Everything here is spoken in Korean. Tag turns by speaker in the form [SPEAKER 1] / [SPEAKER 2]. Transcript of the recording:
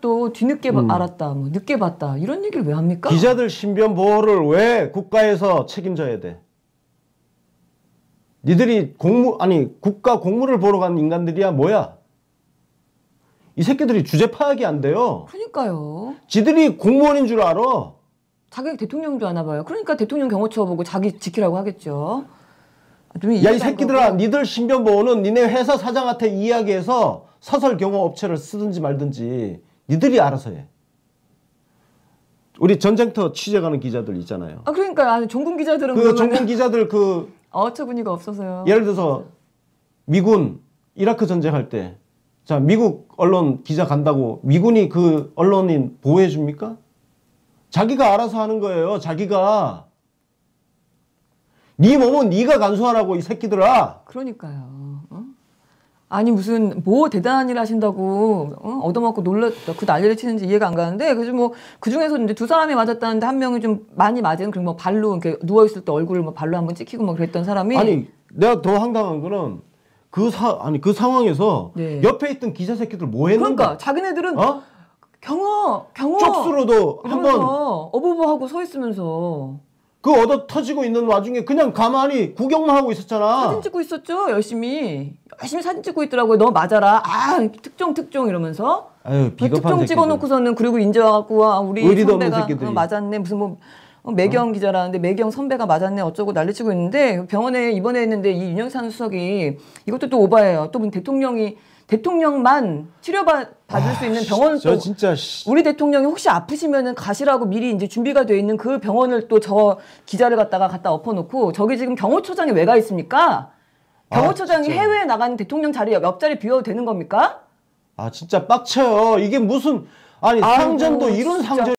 [SPEAKER 1] 또 뒤늦게 음. 알았다, 뭐 늦게 봤다 이런 얘기를 왜 합니까?
[SPEAKER 2] 기자들 신변 보호를 왜 국가에서 책임져야 돼? 니들이 공무 아니 국가 공무를 보러 간 인간들이야 뭐야? 이 새끼들이 주제 파악이 안 돼요.
[SPEAKER 1] 그러니까요.
[SPEAKER 2] 지들이 공무원인 줄 알아.
[SPEAKER 1] 자기가 대통령줄 아나 봐요. 그러니까 대통령 경호처 보고 자기 지키라고 하겠죠.
[SPEAKER 2] 아, 야이 새끼들아 니들 신변 보호는 니네 회사 사장한테 이야기해서 사설 경호 업체를 쓰든지 말든지 니들이 알아서 해. 우리 전쟁터 취재가는 기자들 있잖아요. 아
[SPEAKER 1] 그러니까 아니 전군 기자들은 그 그러면은... 전군
[SPEAKER 2] 기자들 그
[SPEAKER 1] 어처구니가 없어서요. 예를
[SPEAKER 2] 들어서 미군 이라크 전쟁할 때 자 미국 언론 기자 간다고 미군이 그 언론인 보호해 줍니까? 자기가 알아서 하는 거예요. 자기가 네 몸은 네가 간수하라고 이 새끼들아.
[SPEAKER 1] 그러니까요. 어. 아니 무슨 뭐 대단한 일 하신다고 어? 얻어맞고 놀랐다 그 난리를 치는지 이해가 안 가는데 그래서 뭐그 중에서 이제 두 사람이 맞았다는데 한 명이 좀 많이 맞은 그리고 뭐 발로 이렇게 누워 있을 때 얼굴을 뭐 발로 한번 찍히고 막 뭐 그랬던 사람이 아니
[SPEAKER 2] 내가 더 황당한 거는 그 사 아니 그 상황에서 네. 옆에 있던 기자 새끼들 뭐 했는가 그러니까 자기네들은 어? 경호 경호 쪽수로도 한번 어부부하고서 있으면서 그 얻어 터지고 있는 와중에 그냥 가만히 구경만 하고 있었잖아. 사진
[SPEAKER 1] 찍고 있었죠, 열심히. 열심히 사진 찍고 있더라고요. 너 맞아라. 아, 특종, 특종 이러면서.
[SPEAKER 2] 아유, 그 특종
[SPEAKER 1] 찍어놓고서는 그리고 인제 와갖고, 와, 아, 우리 선배가 어, 맞았네. 무슨 뭐. 어, 매경 어? 기자라는데 매경 선배가 맞았네 어쩌고 난리치고 있는데 병원에 입원했는데 이 윤영찬 수석이 이것도 또 오바예요. 또 대통령이 대통령만 치료받을 아, 수 있는 병원을 또 진짜, 우리 대통령이 혹시 아프시면은 가시라고 미리 이제 준비가 돼 있는 그 병원을 또 저 기자를 갖다가 갖다 엎어놓고 저기 지금 경호처장이 왜 가 있습니까?
[SPEAKER 2] 아, 경호처장이 아,
[SPEAKER 1] 해외에 나가는 대통령 자리 옆자리 비워도 되는 겁니까?
[SPEAKER 2] 아 진짜 빡쳐요. 이게 무슨 아니 아이고, 상점도 이런 상점